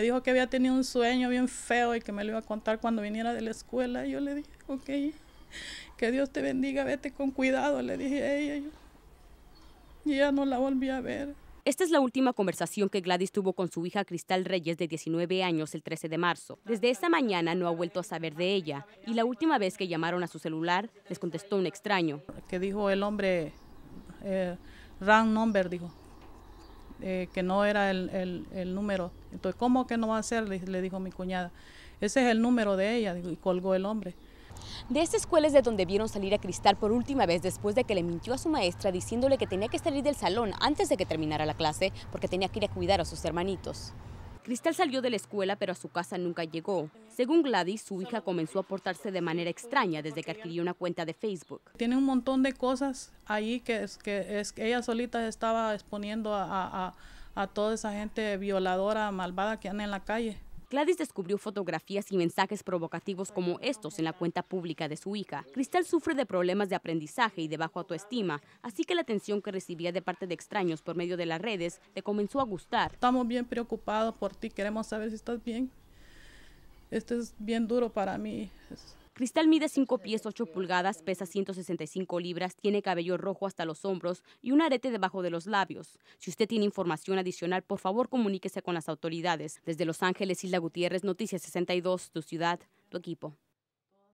Me dijo que había tenido un sueño bien feo y que me lo iba a contar cuando viniera de la escuela. Y yo le dije, ok, que Dios te bendiga, vete con cuidado, le dije a ella. Y ya no la volví a ver. Esta es la última conversación que Gladys tuvo con su hija Cristal Reyes de 19 años el 13 de marzo. Desde esa mañana no ha vuelto a saber de ella y la última vez que llamaron a su celular les contestó un extraño. Que dijo el hombre, eh, round number, dijo, eh, que no era el, número. Entonces, ¿cómo que no va a ser? Le, dijo mi cuñada. Ese es el número de ella, y colgó el hombre. De esta escuela es de donde vieron salir a Cristal por última vez después de que le mintió a su maestra diciéndole que tenía que salir del salón antes de que terminara la clase porque tenía que ir a cuidar a sus hermanitos. Cristal salió de la escuela, pero a su casa nunca llegó. Según Gladys, su hija comenzó a portarse de manera extraña desde que adquirió una cuenta de Facebook. Tiene un montón de cosas ahí que, es, que, es, ella solita estaba exponiendo a, a toda esa gente violadora, malvada que anda en la calle. Gladys descubrió fotografías y mensajes provocativos como estos en la cuenta pública de su hija. Cristal sufre de problemas de aprendizaje y de bajo autoestima, así que la atención que recibía de parte de extraños por medio de las redes le comenzó a gustar. Estamos bien preocupados por ti, queremos saber si estás bien. Esto es bien duro para mí. Cristal mide 5 pies 8 pulgadas, pesa 165 libras, tiene cabello rojo hasta los hombros y un arete debajo de los labios. Si usted tiene información adicional, por favor comuníquese con las autoridades. Desde Los Ángeles, Isla Gutiérrez, Noticias 62, tu ciudad, tu equipo.